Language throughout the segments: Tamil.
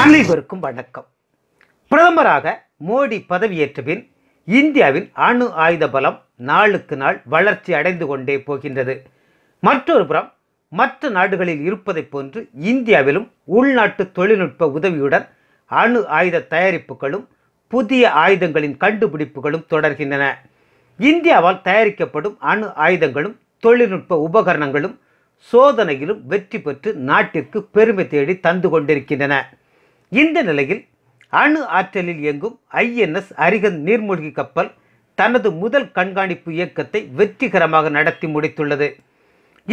அனைவருக்கும் வணக்கம் பிரதமராக மோடி பதவியேற்ற பின் இந்தியாவின் அணு ஆயுத பலம் நாளுக்கு நாள் வளர்ச்சி அடைந்து கொண்டே போகின்றது மற்றொரு புறம் மற்ற நாடுகளில் இருப்பதைப் போன்று இந்தியாவிலும் உள்நாட்டு தொழில்நுட்ப உதவியுடன் அணு ஆயுத தயாரிப்புகளும் புதிய ஆயுதங்களின் கண்டுபிடிப்புகளும் தொடர்கின்றன இந்தியாவால் தயாரிக்கப்படும் அணு ஆயுதங்களும் தொழில்நுட்ப உபகரணங்களும் சோதனையிலும் வெற்றி பெற்று நாட்டிற்கு பெருமை தேடி தந்து கொண்டிருக்கின்றன இந்த நிலையில் அணு ஆற்றலில் இயங்கும் ஐஎன்எஸ் அரிகந்த் நீர்மூழ்கி கப்பல் தனது முதல் கண்காணிப்பு இயக்கத்தை வெற்றிகரமாக நடத்தி முடித்துள்ளது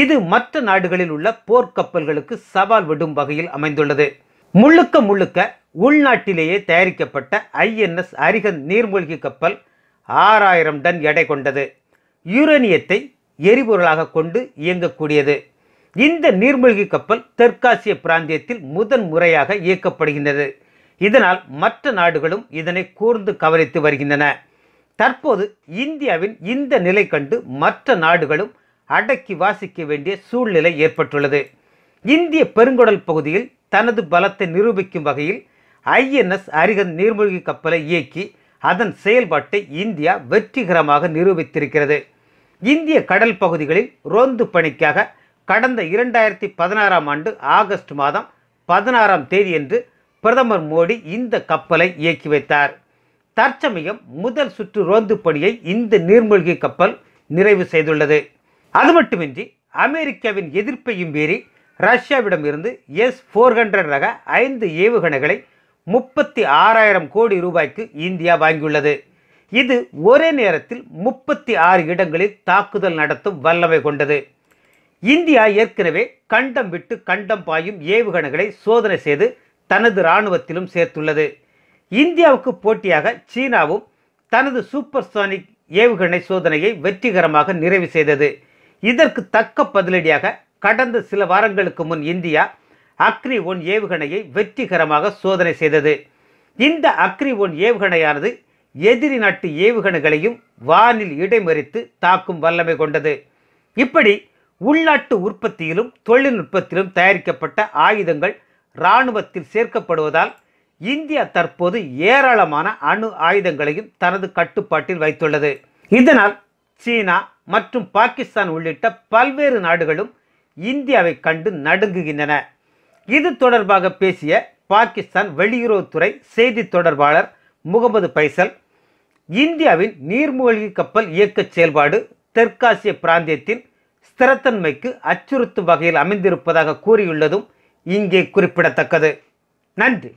இது மற்ற நாடுகளில் உள்ள போர்க்கப்பல்களுக்கு சவால் விடும் வகையில் அமைந்துள்ளது முழுக்க முழுக்க உள்நாட்டிலேயே தயாரிக்கப்பட்ட ஐஎன்எஸ் அரிகந்த் நீர்மூழ்கி கப்பல் ஆறாயிரம் டன் எடை கொண்டது யூரேனியத்தை எரிபொருளாக கொண்டு இயங்கக்கூடியது இந்த நீர்மூழ்கி கப்பல் தெற்காசிய பிராந்தியத்தில் முதன் முறையாக இயக்கப்படுகின்றது இதனால் மற்ற நாடுகளும் இதனை கூர்ந்து கவனித்து வருகின்றன தற்போது இந்தியாவின் இந்த நிலை கண்டு மற்ற நாடுகளும் அடக்கி வாசிக்க வேண்டிய சூழ்நிலை ஏற்பட்டுள்ளது இந்திய பெருங்கடல் பகுதியில் தனது பலத்தை நிரூபிக்கும் வகையில் ஐஎன்எஸ் அரிகன் நீர்மூழ்கி கப்பலை இயக்கி அதன் செயல்பாட்டை இந்தியா வெற்றிகரமாக நிரூபித்திருக்கிறது இந்திய கடல் பகுதிகளில் ரோந்து பணிக்காக கடந்த இரண்டாயிரத்தி பதினாறாம் ஆண்டு ஆகஸ்ட் மாதம் பதினாறாம் தேதியன்று பிரதமர் மோடி இந்த கப்பலை இயக்கி வைத்தார் தற்சமயம் முதல் சுற்று ரோந்து பணியை இந்த நீர்மூழ்கி கப்பல் நிறைவு செய்துள்ளது அது மட்டுமின்றி அமெரிக்காவின் எதிர்ப்பையும் மீறி ரஷ்யாவிடமிருந்து எஸ் ஃபோர் ஹண்ட்ரட் ரக ஐந்து ஏவுகணைகளை முப்பத்தி ஆறாயிரம் கோடி ரூபாய்க்கு இந்தியா வாங்கியுள்ளது இது ஒரே நேரத்தில் முப்பத்தி ஆறு இடங்களில் தாக்குதல் நடத்தும் வல்லமை கொண்டது இந்தியா ஏற்கனவே கண்டம் விட்டு கண்டம் பாயும் ஏவுகணைகளை சோதனை செய்து தனது இராணுவத்திலும் சேர்த்துள்ளது இந்தியாவுக்கு போட்டியாக சீனாவும் தனது சூப்பர் சோனிக் ஏவுகணை சோதனையை வெற்றிகரமாக நிறைவு செய்தது இதற்கு தக்க பதிலடியாக கடந்த சில வாரங்களுக்கு முன் இந்தியா அக்ரி ஒன் ஏவுகணையை வெற்றிகரமாக சோதனை செய்தது இந்த அக்ரி ஒன் ஏவுகணையானது எதிரி நாட்டு ஏவுகணைகளையும் வானில் இடைமறித்து தாக்கும் வல்லமை கொண்டது இப்படி உள்நாட்டு உற்பத்தியிலும் தொழில்நுட்பத்திலும் தயாரிக்கப்பட்ட ஆயுதங்கள் இராணுவத்தில் சேர்க்கப்படுவதால் இந்தியா தற்போது ஏராளமான அணு ஆயுதங்களையும் தனது கட்டுப்பாட்டில் வைத்துள்ளது இதனால் சீனா மற்றும் பாகிஸ்தான் உள்ளிட்ட பல்வேறு நாடுகளும் இந்தியாவை கண்டு நடுங்குகின்றன இது தொடர்பாக பேசிய பாகிஸ்தான் வெளியுறவுத்துறை செய்தி தொடர்பாளர் முகமது பைசல் இந்தியாவின் நீர்மூழ்கி கப்பல் இயக்க செயல்பாடு தெற்காசிய பிராந்தியத்தின் ஸ்திரத்தன்மைக்கு அச்சுறுத்தும் வகையில் அமைந்திருப்பதாக கூறியுள்ளதும் இங்கே குறிப்பிடத்தக்கது நன்றி